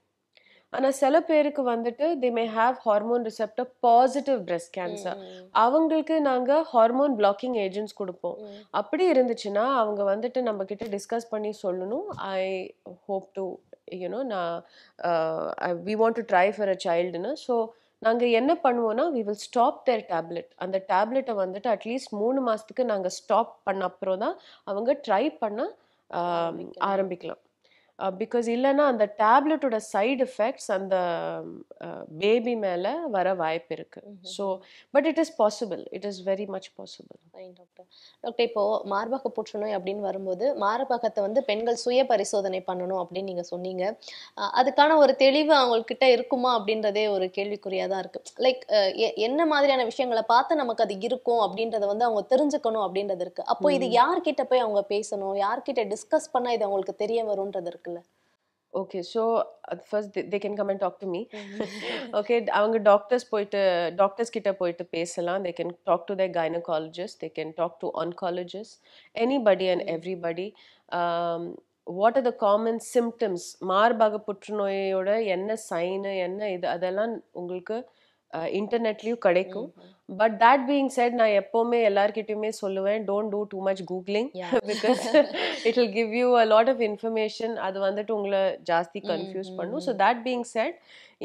ஆனால் சில பேருக்கு வந்துட்டு they may have hormone receptor positive breast cancer அவங்களுக்கு நாங்கள் ஹார்மோன் பிளாக்கிங் ஏஜென்ட்ஸ் கொடுப்போம் mm-hmm. அப்படி இருந்துச்சுன்னா அவங்க வந்துட்டு நம்ம கிட்ட டிஸ்கஸ் பண்ணி சொல்லணும் ஐ ஹோப் டு யூனோ நான் we want to try for a சைல்டுன்னு ஸோ நாங்கள் என்ன பண்ணுவோம்னா we will stop their tablet அந்த டேப்லெட்டை வந்துட்டு அட்லீஸ்ட் மூணு மாதத்துக்கு நாங்கள் ஸ்டாப் பண்ண அப்புறம் தான் அவங்க ட்ரை பண்ண ஆரம்பிக்கலாம் பிகாஸ் இல்லைன்னா அந்த டேப்லெட்டோட சைடு எஃபெக்ட்ஸ் அந்த பேபி மேலே வர வாய்ப்பு இருக்குது so but it is possible it is very much possible doctor doctor இப்போது மார்பக புற்றுநோய் அப்படின்னு வரும்போது மார்பகத்தை வந்து பெண்கள் சுய பரிசோதனை பண்ணணும் அப்படின்னு நீங்கள் சொன்னீங்க அதுக்கான ஒரு தெளிவு அவங்கக்கிட்ட இருக்குமா அப்படின்றதே ஒரு கேள்விக்குறியாக தான் இருக்குது லைக் என்ன மாதிரியான விஷயங்களை பார்த்து நமக்கு அது இருக்கும் அப்படின்றத வந்து அவங்க தெரிஞ்சுக்கணும் அப்படின்றது இருக்குது அப்போ இது யார்கிட்ட போய் அவங்க பேசணும் யார்கிட்ட டிஸ்கஸ் பண்ணால் இது அவங்களுக்கு தெரிய வரும்ன்றது இருக்குது இருக்குல்ல okay so first they can come and talk to me okay அவங்க டாக்டர்ஸ் போயிட்டு டாக்டர்ஸ் கிட்ட போயிட்டு பேசலாம் they can talk to the gynaecologist they can talk to oncologist anybody and everybody what are the common symptoms மார்பக புற்றுநோயோட என்ன sign என்ன இது அதெல்லாம் உங்களுக்கு இன்டர்நெட்லேயும் கிடைக்கும் பட் தேட் பீங் செட் நான் எப்போவுமே எல்லாருக்கிட்டையுமே சொல்லுவேன் don't do too much googling because it will give you a lot of information அது வந்துட்டு உங்களை ஜாஸ்தி கன்ஃபியூஸ் பண்ணும் ஸோ தேட் பீங் செட்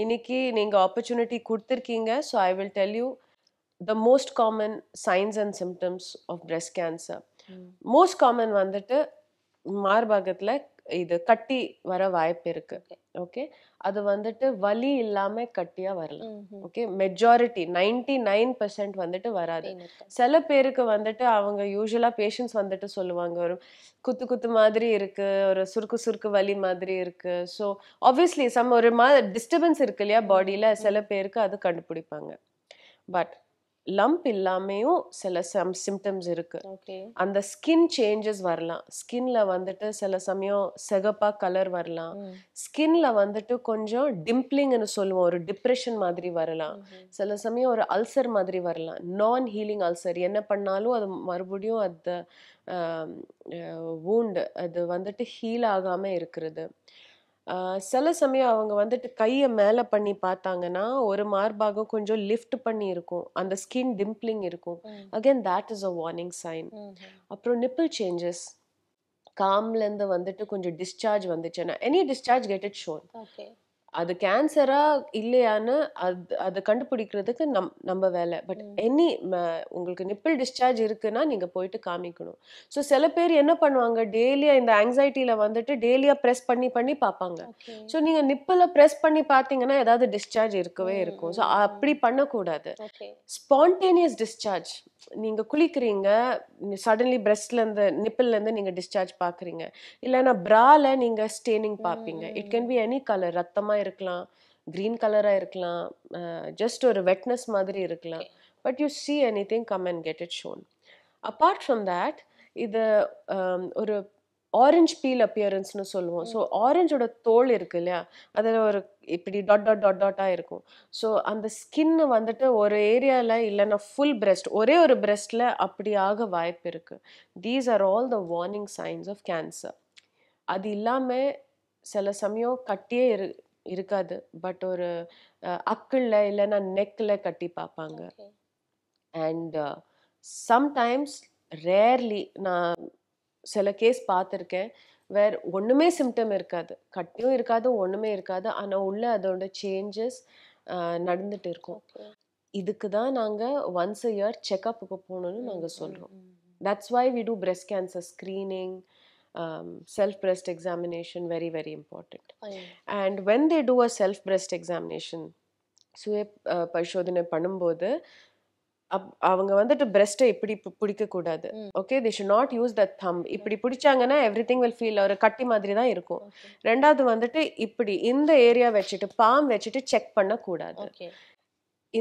இன்னைக்கு நீங்கள் ஆப்பர்ச்சுனிட்டி கொடுத்துருக்கீங்க so I will tell you the most common signs and symptoms of breast cancer most common வந்துட்டு மார்பாகத்தில் இது கட்டி வர வாய்ப்பு இருக்கு ஓகே அது வந்துட்டு வலி இல்லாம கட்டியா வரலாம் okay majority ninety nine percent வந்துட்டு வராது சில பேருக்கு வந்துட்டு அவங்க யூஸ்வலா பேஷன்ஸ் வந்துட்டு சொல்லுவாங்க ஒரு குத்து குத்து மாதிரி இருக்கு ஒரு சுருக்கு சுருக்கு வலி மாதிரி இருக்கு ஸோ ஆப்வியஸ்லி சம் ஒரு மா டிஸ்டர்பன்ஸ் இருக்கு இல்லையா பாடியில சில பேருக்கு அது கண்டுபிடிப்பாங்க பட் லம்ப் இல்லாமையும் சில சம் சிம்டம்ஸ் இருக்கு அந்த ஸ்கின் சேஞ்சஸ் வரலாம் ஸ்கின்ல வந்துட்டு சில சமயம் செகப்பா கலர் வரலாம் ஸ்கின்ல வந்துட்டு கொஞ்சம் டிம்ப்ளிங்னு சொல்லுவோம் ஒரு டிப்ரெஷன் மாதிரி வரலாம் சில சமயம் ஒரு அல்சர் மாதிரி வரலாம் நான் ஹீலிங் அல்சர் என்ன பண்ணாலும் அது மறுபடியும் அந்த வூண்டு அது வந்துட்டு ஹீல் ஆகாம இருக்கிறது சில சமயம் அவங்க வந்துட்டு கையை மேலே பண்ணி பார்த்தாங்கன்னா ஒரு மார்பாகம் கொஞ்சம் லிஃப்ட் பண்ணி இருக்கும் அந்த ஸ்கின் டிம்பிளிங் இருக்கும் again that is a warning sign அப்புறம் நிப்பிள் சேஞ்சஸ் காம்லேருந்து வந்துட்டு கொஞ்சம் டிஸ்சார்ஜ் வந்துச்சுன்னா any discharge get it shown அது கேன்சரா இல்லையான்னு அது அதை கண்டுபிடிக்கிறதுக்கு நம் நம்ம வேலை பட் எனி உங்களுக்கு நிப்பிள் டிஸ்சார்ஜ் இருக்குன்னா நீங்க போயிட்டு காமிக்கணும் ஸோ சில பேர் என்ன பண்ணுவாங்க டெய்லியா இந்த ஆங்ஸைட்டியில வந்துட்டு டெய்லியா ப்ரெஸ் பண்ணி பண்ணி பார்ப்பாங்க ஸோ நீங்க நிப்பிள ப்ரெஸ் பண்ணி பார்த்தீங்கன்னா ஏதாவது டிஸ்சார்ஜ் இருக்கவே இருக்கும் ஸோ அப்படி பண்ணக்கூடாது ஸ்பான்டேனியஸ் டிஸ்சார்ஜ் நீங்க குளிக்கிறீங்க சடன்லி இருந்து பிரெஸ்ட்லேருந்து இருந்து நீங்கள் டிஸ்சார்ஜ் பாக்குறீங்க இல்லைன்னா ப்ரால நீங்கள் ஸ்டேனிங் பார்ப்பீங்க it can be any colour ரத்தமாக கலராக இருக்கலாம் க்ரீன் கலராக இருக்கலாம் ஜஸ்ட் ஒரு வெட்னஸ் மாதிரி இருக்கலாம் but you see anything come and get it shown apart from that இது ஒரு ஆரஞ்ச் பீல் அப்பியரன்ஸ்னு சொல்லுவோம் ஸோ ஆரஞ்சோட தோல் இருக்கு இல்லையா அதில் ஒரு இப்படி டாட் டாட் டாட் டாட்டாக இருக்கும் ஸோ அந்த ஸ்கின்னு வந்துட்டு ஒரு ஏரியாவில் இல்லைன்னா ஃபுல் பிரெஸ்ட் ஒரே ஒரு பிரெஸ்ட்டில் அப்படி ஆக வாய்ப்பு இருக்குது these are all the warning signs of cancer அது இல்லாமல் சில சமயம் கட்டியே இரு இருக்காது பட் ஒரு அக்கிளில் இல்லைன்னா நெக்கில் கட்டி பார்ப்பாங்க அண்ட் சம்டைம்ஸ் ரேர்லி நான் சில கேஸ் பார்த்துருக்கேன் வேறு ஒன்றுமே சிம்டம் இருக்காது கட்டியும் இருக்காது ஒன்றுமே இருக்காது ஆனால் உள்ளே அதோட சேஞ்சஸ் நடந்துட்டு இருக்கும் இதுக்கு தான் நாங்கள் ஒன்ஸ் இயர் செக்கப்புக்கு போகணும்னு நாங்கள் சொல்கிறோம் that's why we do breast cancer screening um, self breast examination very very important oh, yeah. and when they do a self breast examination சுய பரிசோதனை பண்ணும்போது அவங்க வந்துட்டு பிரெஸ்ட்டை இப்படி பிடிக்கக்கூடாது okay they should not use the thumb இப்படி பிடிச்சாங்கன்னா எவ்ரி திங் வில் ஃபீல் ஒரு கட்டி மாதிரி தான் இருக்கும் ரெண்டாவது வந்துட்டு இப்படி இந்த ஏரியா வச்சுட்டு பாம் வச்சுட்டு செக் பண்ணக்கூடாது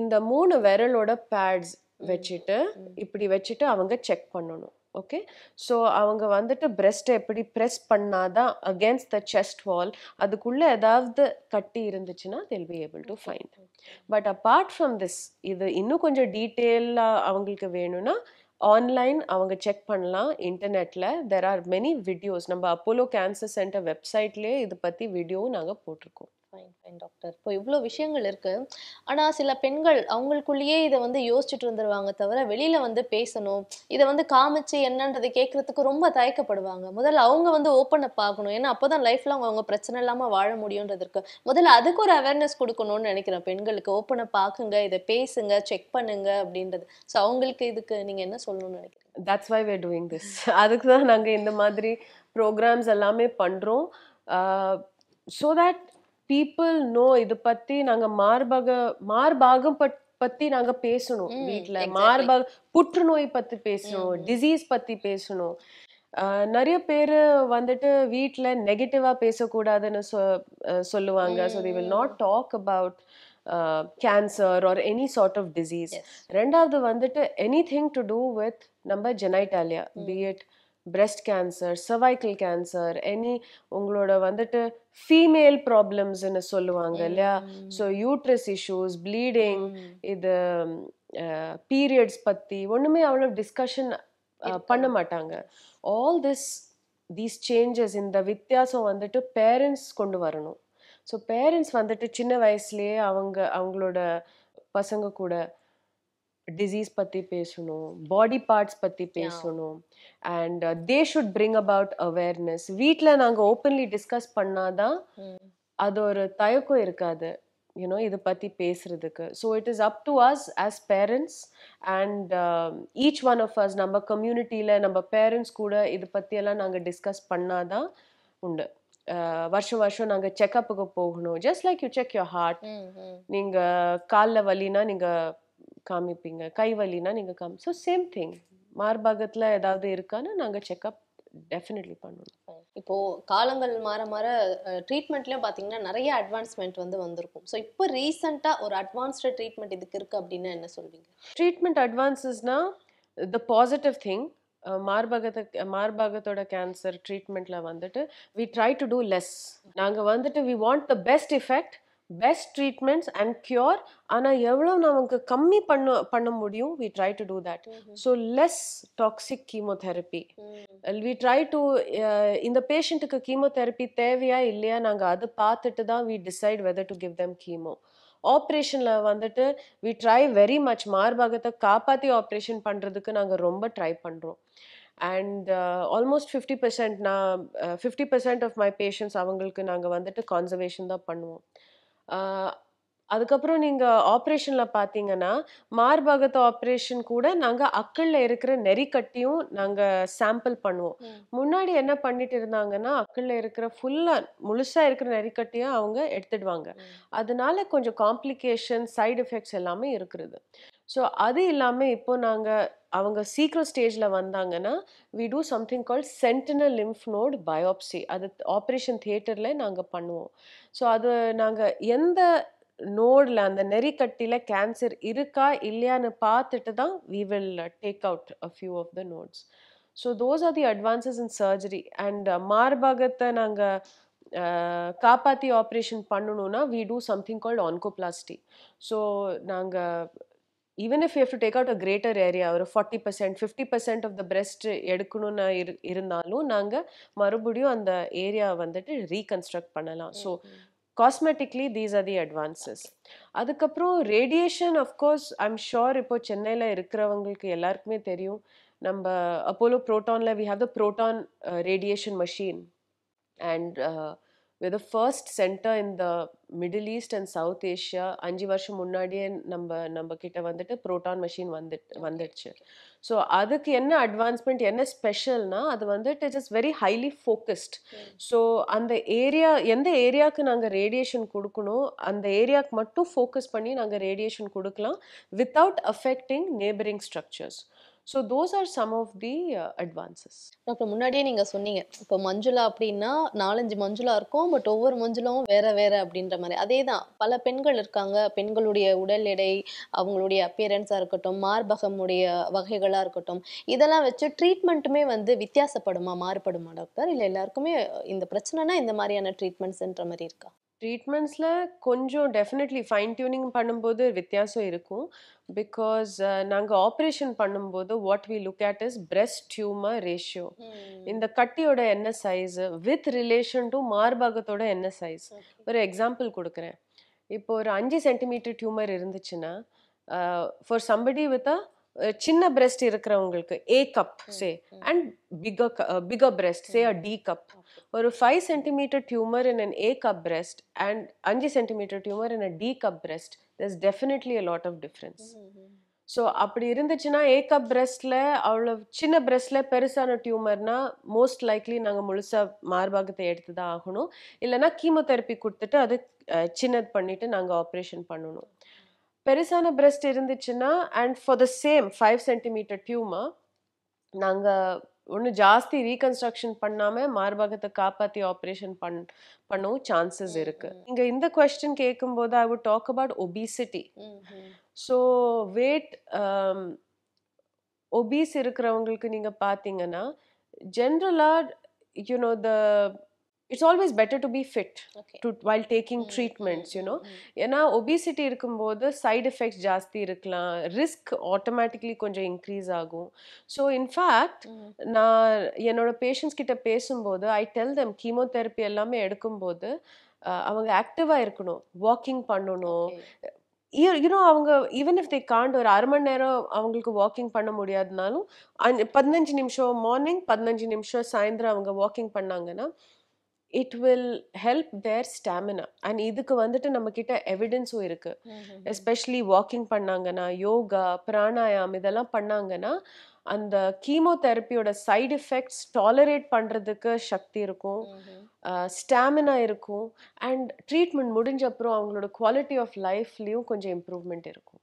இந்த மூணு விரலோட பேட்ஸ் வச்சுட்டு இப்படி வச்சுட்டு அவங்க செக் பண்ணணும் ஓகே ஸோ அவங்க வந்துட்டு பிரெஸ்ட்டை எப்படி ப்ரெஸ் பண்ணாதான் அகேன்ஸ்ட் த செஸ்ட் வால் அதுக்குள்ளே ஏதாவது கட்டி இருந்துச்சுன்னா they'll be able to find but apart from this இது இன்னும் கொஞ்சம் டீட்டெயிலாக அவங்களுக்கு வேணும்னா ஆன்லைன் அவங்க செக் பண்ணலாம் இன்டர்நெட்டில் தெர் ஆர் மெனி வீடியோஸ் நம்ம அப்போலோ கேன்சர் சென்டர் வெப்சைட்லேயே இதை பற்றி வீடியோவும் நாங்கள் போட்டிருக்கோம் ஃபைன் ஃபைன் டாக்டர் இப்போ இவ்வளோ விஷயங்கள் இருக்கு ஆனால் சில பெண்கள் அவங்களுக்குள்ளேயே இதை வந்து யோசிச்சுட்டு இருந்துருவாங்க தவிர வெளியில வந்து பேசணும் இதை வந்து காமிச்சு என்னன்றதை கேட்கறதுக்கு ரொம்ப தயக்கப்படுவாங்க முதல்ல அவங்க வந்து ஓப்பன் அப் ஆகணும் ஏன்னா அப்போதான் லைஃப்ல அவங்க அவங்க பிரச்சனை இல்லாமல் வாழ முடியுன்றதுக்கு இருக்கு முதல்ல அதுக்கு ஒரு அவேர்னஸ் கொடுக்கணும்னு நினைக்கிறேன் பெண்களுக்கு ஓப்பன் அப் ஆகுங்க இதை பேசுங்க செக் பண்ணுங்க அப்படின்றது ஸோ அவங்களுக்கு இதுக்கு நீங்க என்ன சொல்லணும்னு நினைக்கிறீங்க that's why we're doing this அதுக்கு தான் நாங்கள் இந்த மாதிரி ப்ரோக்ராம்ஸ் எல்லாமே பண்ணுறோம் ஸோ தேட் பீப்புள் நோ இது பத்தி நாங்க மார்பாக மார்பாகம் பத்தி நாங்க பேசணும் வீட்டுல மார்பாக புற்றுநோய் பத்தி பேசணும் டிசீஸ் பத்தி பேசணும் நிறைய பேர் வந்துட்டு வீட்டில் நெகட்டிவாக பேசக்கூடாதுன்னு சொ சொல்லுவாங்க so they will not talk about cancer or any sort of disease ரெண்டாவது வந்துட்டு anything to do with நம்ம genitalia be it breast cancer cervical cancer any உங்களோட வந்துட்டு ஃபீமேல் ப்ராப்ளம்ஸ்ன்னு சொல்லுவாங்க இல்லையா ஸோ யூட்ரஸ் இஷ்யூஸ் ப்ளீடிங் இது பீரியட்ஸ் பற்றி ஒன்றுமே அவ்வளோ டிஸ்கஷன் பண்ண மாட்டாங்க ஆல் திஸ் தீஸ் சேஞ்சஸ் இந்த வித்தியாசம் வந்துட்டு பேரண்ட்ஸ் கொண்டு வரணும் ஸோ பேரண்ட்ஸ் வந்துட்டு சின்ன வயசுலேயே அவங்க அவங்களோட பசங்க கூட டிசீஸ் பற்றி பேசணும் பாடி பார்ட்ஸ் பற்றி பேசணும் and they should bring about awareness வீட்டில் நாங்கள் ஓப்பன்லி டிஸ்கஸ் பண்ணாதான் அது ஒரு தயக்கம் இருக்காது யூனோ இதை பற்றி பேசுகிறதுக்கு so it is up to us as parents and each one of us நம்ம கம்யூனிட்டியில் நம்ம பேரண்ட்ஸ் கூட இதை பற்றியெல்லாம் நாங்கள் டிஸ்கஸ் பண்ணாதான் உண்டு வருஷம் வருஷம் நாங்கள் செக்கப்புக்கு போகணும் just like you check your heart நீங்கள் காலில் வலினா நீங்கள் காமிப்பீங்க கைவலினா நீங்கள் காமி ஸோ சேம் திங் மார்பாகத்தில் ஏதாவது இருக்கான்னு நாங்கள் செக்அப் டெஃபினெட்லி பண்ணணும் இப்போ காலங்கள் மாற மாற ட்ரீட்மெண்ட்லேயும் பார்த்தீங்கன்னா நிறைய அட்வான்ஸ்மெண்ட் வந்து வந்திருக்கும் ஸோ இப்போ ரீசெண்டாக ஒரு அட்வான்ஸ்டு ட்ரீட்மெண்ட் இதுக்கு இருக்கு அப்படின்னா என்ன சொல்வீங்க ட்ரீட்மெண்ட் அட்வான்ஸஸ்னால் த பாசிட்டிவ் திங் மார்பகத்தை மார்பகத்தோட கேன்சர் ட்ரீட்மெண்ட்டில் வந்துட்டு we try to do less நாங்கள் வந்துட்டு we want the best effect best treatments and cure ஆனால் எவ்வளோ நமக்கு கம்மி பண்ண பண்ண முடியும் we try to do that so less toxic chemotherapy we try to இந்த பேஷண்ட்டுக்கு கீமோதெரப்பி தேவையா இல்லையா நாங்கள் அது பார்த்துட்டு தான் we decide whether to give them chemo ஆப்ரேஷனில் வந்துட்டு வி ட்ரை வெரி மச் மார்பகத்தை காப்பாற்றி ஆப்ரேஷன் பண்ணுறதுக்கு நாங்கள் ரொம்ப ட்ரை பண்ணுறோம் அண்ட் ஆல்மோஸ்ட் ஃபிஃப்டி பர்சன்ட் நான் fifty percent of my patients அவங்களுக்கு நாங்கள் வந்துட்டு கான்சர்வேஷன் தான் பண்ணுவோம் அதுக்கப்புறம் நீங்கள் ஆப்ரேஷனில் பார்த்தீங்கன்னா மார்பகத்த ஆப்ரேஷன் கூட நாங்கள் அக்கல்ல இருக்கிற கட்டியும் நாங்கள் சாம்பிள் பண்ணுவோம் முன்னாடி என்ன பண்ணிட்டு இருந்தாங்கன்னா அக்கல்ல இருக்கிற ஃபுல்லாக முழுசாக இருக்கிற கட்டியும் அவங்க எடுத்துடுவாங்க அதனால கொஞ்சம் காம்ப்ளிகேஷன் சைடு எஃபெக்ட்ஸ் எல்லாமே இருக்கிறது ஸோ அது இல்லாமல் இப்போ நாங்கள் அவங்க சீக்கிரம் ஸ்டேஜில் வந்தாங்கன்னா we do something call sentinel lymph node biopsy அது ஆப்ரேஷன் தியேட்டரில் நாங்கள் பண்ணுவோம் ஸோ அது நாங்கள் எந்த நோடில் அந்த நெறிக்கட்டியில் கேன்சர் இருக்கா இல்லையான்னு பார்த்துட்டு தான் we will take out a few of the nodes so those are the advances in surgery and மார்பாகத்தை நாங்கள் காப்பாற்றி ஆப்ரேஷன் பண்ணணும்னா we do something called oncoplasty so நாங்கள் even if you have to take out a greater area ஒரு forty percent fifty percent of the breast எடுக்கணும்னு இரு இருந்தாலும் நாங்கள் மறுபடியும் அந்த ஏரியாவை வந்துட்டு ரீகன்ஸ்ட்ரக்ட் பண்ணலாம் so cosmetically these are the advances அதுக்கப்புறம் ரேடியேஷன் அஃப்கோர்ஸ் ஐம் ஷோர் இப்போ சென்னையில் இருக்கிறவங்களுக்கு எல்லாருக்குமே தெரியும் நம்ம அப்போலோ ப்ரோட்டானில் we have the proton radiation machine and we're the first centre in the Middle East and South Asia அஞ்சு வருஷம் முன்னாடியே நம்ம நம்ம கிட்ட வந்துட்டு ப்ரோட்டான் மிஷின் வந்துட்டு வந்துடுச்சு ஸோ அதுக்கு என்ன அட்வான்ஸ்மெண்ட் என்ன ஸ்பெஷல்னா அது வந்துட்டு it is very highly focused so அந்த ஏரியா எந்த ஏரியாவுக்கு நாங்கள் ரேடியேஷன் கொடுக்கணும் அந்த ஏரியாவுக்கு மட்டும் ஃபோக்கஸ் பண்ணி நாங்கள் ரேடியேஷன் கொடுக்கலாம் without affecting neighbouring structures so those are some of the advances doctor முன்னாடியே நீங்கள் சொன்னீங்க இப்போ மஞ்சுளா அப்படின்னா நாலஞ்சு மஞ்சுளா இருக்கும் பட் ஒவ்வொரு மஞ்சளும் வேற வேற அப்படின்ற மாதிரி அதே தான் பல பெண்கள் இருக்காங்க பெண்களுடைய உடல் எடை அவங்களுடைய அப்பியரன்ஸாக இருக்கட்டும் மார்பகமுடைய வகைகளாக இருக்கட்டும் இதெல்லாம் வச்சு ட்ரீட்மெண்ட்டுமே வந்து வித்தியாசப்படுமா மாறுபடுமா டாக்டர் இல்லை எல்லாருக்குமே இந்த பிரச்சனைனா இந்த மாதிரியான ட்ரீட்மெண்ட்ஸ்ன்ற மாதிரி இருக்கா ட்ரீட்மெண்ட்ஸில் கொஞ்சம் டெஃபினெட்லி ஃபைன் டியூனிங் பண்ணும்போது வித்தியாசம் இருக்கும் பிகாஸ் நாங்கள் ஆப்ரேஷன் பண்ணும்போது what we look at is breast tumour ratio இந்த கட்டியோட என்ன சைஸ் வித் ரிலேஷன் டு மார்பகத்தோட என்ன சைஸ் ஒரு எக்ஸாம்பிள் கொடுக்குறேன் இப்போ ஒரு அஞ்சு சென்டிமீட்டர் டியூமர் இருந்துச்சுன்னா ஃபார் சம்படி வித் அ சின்ன பிரெஸ்ட் இருக்கிறவங்களுக்கு A cup say and bigger bigger breast say a D cup ஒரு five centimetre tumour in an A cup breast and அஞ்சு centimetre tumour in a D cup breast thus definitely a lot of difference so அப்படி இருந்துச்சுன்னா ஏ cup பிரெஸ்ட்ல அவ்வளோ சின்ன பிரெஸ்டில் பெருசான டியூமர்னா most likely நாங்கள் முழுசாக மார்பாகத்தை எடுத்து தான் ஆகணும் இல்லைனா கீமோதெரப்பி கொடுத்துட்டு அது சின்னது பண்ணிவிட்டு நாங்கள் ஆப்ரேஷன் பண்ணணும் பெருசான பிரஸ்ட் இருந்துச்சுன்னா and for the same five centimetre tumour நாங்கள் ஒன்றும் ஜாஸ்தி ரீகன்ஸ்ட்ரக்ஷன் பண்ணாமல் மார்பகத்தை காப்பாற்றி ஆப்ரேஷன் பண் பண்ணவும் சான்சஸ் இருக்குது இங்கே இந்த கொஸ்டின் கேட்கும்போது I would talk about obesity so weight obese இருக்கிறவங்களுக்கு நீங்கள் பார்த்தீங்கன்னா ஜென்ரலாக you know the it's always better to be fit to while taking treatments you know ஏன்னா ஒபிசிட்டி இருக்கும்போது சைடு எஃபெக்ட்ஸ் ஜாஸ்தி இருக்கலாம் ரிஸ்க் ஆட்டோமேட்டிக்லி கொஞ்சம் இன்க்ரீஸ் ஆகும் ஸோ இன்ஃபேக்ட் mm. நான் என்னோட பேஷண்ட்ஸ் கிட்ட பேசும்போது ஐ டெல் தெம் கீமோதெரப்பி எல்லாமே எடுக்கும்போது அவங்க ஆக்டிவாக இருக்கணும் வாக்கிங் பண்ணணும் யூனோ அவங்க ஈவன் இஃப் தே காண்ட் ஒரு அரை மணி நேரம் அவங்களுக்கு வாக்கிங் பண்ண முடியாதுனாலும் பதினஞ்சு நிமிஷம் மார்னிங் பதினஞ்சு நிமிஷம் சாயந்தரம் அவங்க வாக்கிங் பண்ணாங்கன்னா it will help their stamina and இதுக்கு வந்துட்டு நம்மக்கிட்ட எவிடென்ஸும் இருக்குது எஸ்பெஷலி வாக்கிங் பண்ணாங்கன்னா யோகா பிராணாயாம் இதெல்லாம் பண்ணாங்கன்னா அந்த கீமோதெரப்பியோட சைடு எஃபெக்ட்ஸ் டாலரேட் பண்ணுறதுக்கு சக்தி இருக்கும் ஸ்டாமினா இருக்கும் அண்ட் ட்ரீட்மெண்ட் முடிஞ்ச அப்புறம் அவங்களோட குவாலிட்டி ஆஃப் லைஃப்லேயும் கொஞ்சம் இம்ப்ரூவ்மெண்ட் இருக்கும்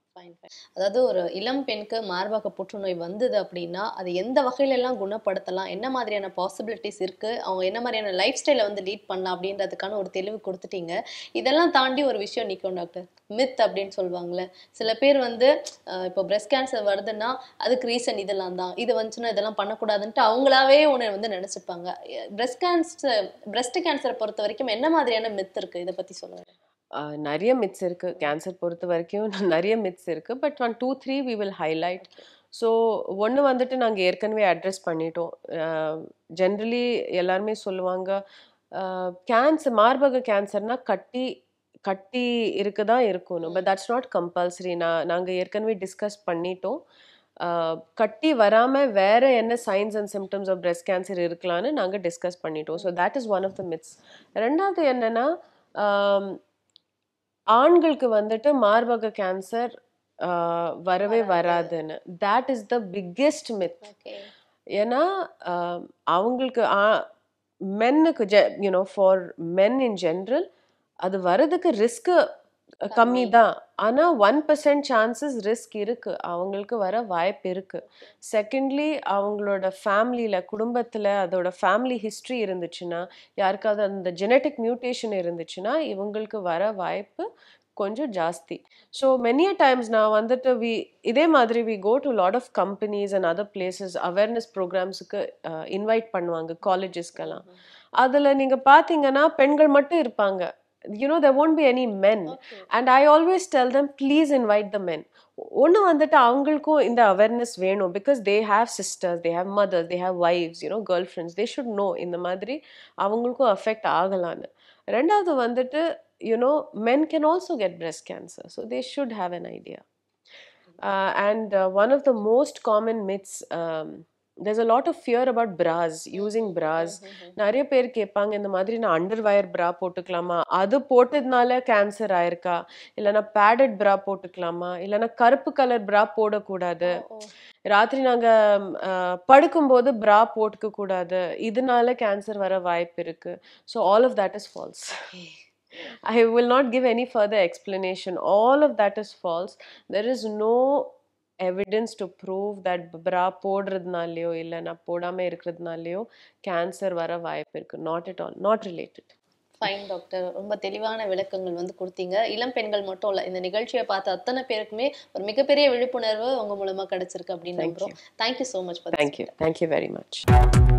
அதாவது ஒரு இளம் பெண்க்கு மார்பக புற்றுநோய் வந்தது அப்படின்னா அது எந்த வகையிலெல்லாம் குணப்படுத்தலாம் என்ன மாதிரியான பாசிபிலிட்டிஸ் இருக்கு அவங்க என்ன மாதிரியான லைஃப் ஸ்டைலை வந்து லீட் பண்ணலாம் அப்படின்றதுக்கான ஒரு தெளிவு கொடுத்துட்டீங்க இதெல்லாம் தாண்டி ஒரு விஷயம் நிற்கும் டாக்டர் மித் அப்படின்னு சொல்லுவாங்களே சில பேர் வந்து இப்போ பிரெஸ்ட் கேன்சர் வருதுன்னா அதுக்கு ரீசன் இதெல்லாம் தான் இது வந்துச்சுன்னா இதெல்லாம் பண்ணக்கூடாதுன்ட்டு அவங்களாவே ஒன்று வந்து நினச்சிப்பாங்க பிரெஸ்ட் கேன்சர் பிரெஸ்ட் கேன்சரை பொறுத்த வரைக்கும் என்ன மாதிரியான மித் இருக்கு இதை பத்தி சொல்லுங்கள் நிறைய மிட்ஸ் இருக்குது கேன்சர் பொறுத்த வரைக்கும் நிறைய மிட்ஸ் இருக்குது but one two three we will highlight so ஒன்று வந்துட்டு நாங்கள் ஏற்கனவே அட்ரஸ் பண்ணிட்டோம் ஜென்ரலி எல்லாருமே சொல்லுவாங்க கேன்சர் மார்பக கேன்சர்னால் கட்டி கட்டி இருக்க தான் இருக்கணும் பட் தட்ஸ் நாட் கம்பல்சரி நான் நாங்கள் ஏற்கனவே டிஸ்கஸ் பண்ணிட்டோம் கட்டி வராமல் வேறு என்ன signs and symptoms of breast cancer இருக்கலான்னு நாங்கள் டிஸ்கஸ் பண்ணிட்டோம் so that is one of the myths ரெண்டாவது என்னென்னா ஆண்களுக்கு வந்துட்டு மார்பக கேன்சர் வரவே வராதுன்னு that is the biggest myth ஏன்னா அவங்களுக்கு மென்னுக்கு ஜ you know for men in general அது வர்றதுக்கு ரிஸ்க்கு கம்மி தான் ஆனால் ஒன் பர்சன்ட் சான்சஸ் ரிஸ்க் இருக்குது அவங்களுக்கு வர வாய்ப்பு இருக்குது செகண்ட்லி அவங்களோட ஃபேமிலியில் குடும்பத்தில் அதோட ஃபேமிலி ஹிஸ்ட்ரி இருந்துச்சுன்னா யாருக்காவது அந்த ஜெனட்டிக் மியூட்டேஷன் இருந்துச்சுன்னா இவங்களுக்கு வர வாய்ப்பு கொஞ்சம் ஜாஸ்தி ஸோ மெனிய டைம்ஸ் நான் வந்துட்டு வி இதே மாதிரி we go to lot of companies and other places awareness ப்ரோக்ராம்ஸுக்கு இன்வைட் பண்ணுவாங்க காலேஜஸ்க்கெல்லாம் அதில் நீங்கள் பார்த்தீங்கன்னா பெண்கள் மட்டும் இருப்பாங்க you know there won't be any men okay. and i always tell them please invite the men ஒன்று வந்துட்டு அவங்களுக்கும் இந்த அவேர்னஸ் வேணும் because they have sisters they have mothers they have wives you know girlfriends they should know இந்த மாதிரி அவங்களுக்கும் affect ஆகலான்னு ரெண்டாவது வந்துட்டு you know men can also get breast cancer so they should have an idea and one of the most common myths there's a lot of fear about bras using bras mm-hmm, mm-hmm. நிறைய பேர் கேட்பாங்க இந்த மாதிரி நான் under wire பிரா போட்டுக்கலாமா அது போட்டதுனால கேன்சர் ஆயிருக்கா இல்லைனா பேடட் பிரா போட்டுக்கலாமா இல்லைனா கருப்பு கலர் பிரா போடக்கூடாது ராத்திரி நாங்க படுக்கும்போது ப்ரா போட்டுக்க கூடாது இதனால கேன்சர் வர வாய்ப்பு இருக்கு so all of that is false I will not give any further explanation all of that is false there is no evidence to prove that bra போடுறதுனாலையோ இல்லை நான் போடாமல் இருக்கிறதுனாலையோ கேன்சர் வர வாய்ப்பு இருக்குது not at all not related fine doctor ரொம்ப தெளிவான விளக்கங்கள் வந்து கொடுத்தீங்க இளம் பெண்கள் மட்டும் இல்லை இந்த நிகழ்ச்சியை பார்த்த அத்தனை பேருக்குமே ஒரு மிகப்பெரிய விழிப்புணர்வு உங்கள் மூலமாக கிடைச்சிருக்கு அப்படின்னு நம்புகிறோம் thank you so much thank you thank you very much